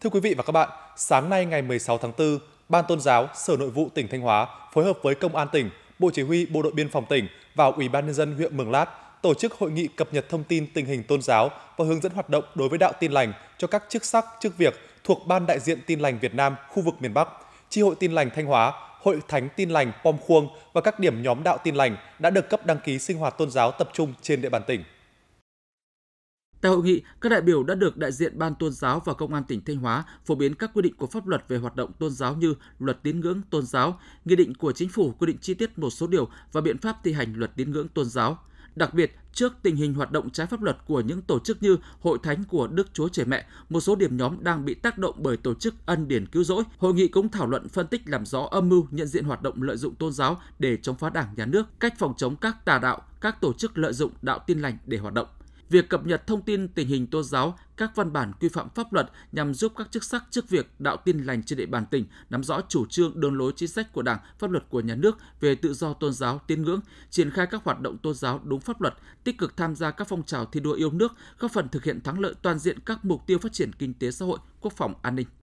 Thưa quý vị và các bạn, sáng nay ngày 16 tháng 4, Ban Tôn giáo Sở Nội vụ tỉnh Thanh Hóa phối hợp với Công an tỉnh, Bộ Chỉ huy Bộ đội Biên phòng tỉnh và Ủy ban nhân dân huyện Mường Lát tổ chức hội nghị cập nhật thông tin tình hình tôn giáo và hướng dẫn hoạt động đối với đạo tin lành cho các chức sắc, chức việc thuộc Ban đại diện tin lành Việt Nam khu vực miền Bắc, Chi hội tin lành Thanh Hóa, Hội Thánh Tin Lành Pom Khuông và các điểm nhóm đạo tin lành đã được cấp đăng ký sinh hoạt tôn giáo tập trung trên địa bàn tỉnh. Tại hội nghị, các đại biểu đã được đại diện Ban Tôn giáo và Công an tỉnh Thanh Hóa phổ biến các quy định của pháp luật về hoạt động tôn giáo như luật tín ngưỡng tôn giáo, nghị định của chính phủ quy định chi tiết một số điều và biện pháp thi hành luật tín ngưỡng tôn giáo. Đặc biệt, trước tình hình hoạt động trái pháp luật của những tổ chức như Hội Thánh của Đức Chúa Trời Mẹ, một số điểm nhóm đang bị tác động bởi tổ chức ân điển cứu rỗi, hội nghị cũng thảo luận phân tích làm rõ âm mưu nhận diện hoạt động lợi dụng tôn giáo để chống phá đảng nhà nước, cách phòng chống các tà đạo, các tổ chức lợi dụng đạo tin lành để hoạt động việc cập nhật thông tin tình hình tôn giáo, các văn bản quy phạm pháp luật nhằm giúp các chức sắc chức việc đạo tin lành trên địa bàn tỉnh nắm rõ chủ trương đường lối chính sách của Đảng, pháp luật của nhà nước về tự do tôn giáo, tín ngưỡng, triển khai các hoạt động tôn giáo đúng pháp luật, tích cực tham gia các phong trào thi đua yêu nước, góp phần thực hiện thắng lợi toàn diện các mục tiêu phát triển kinh tế xã hội, quốc phòng an ninh.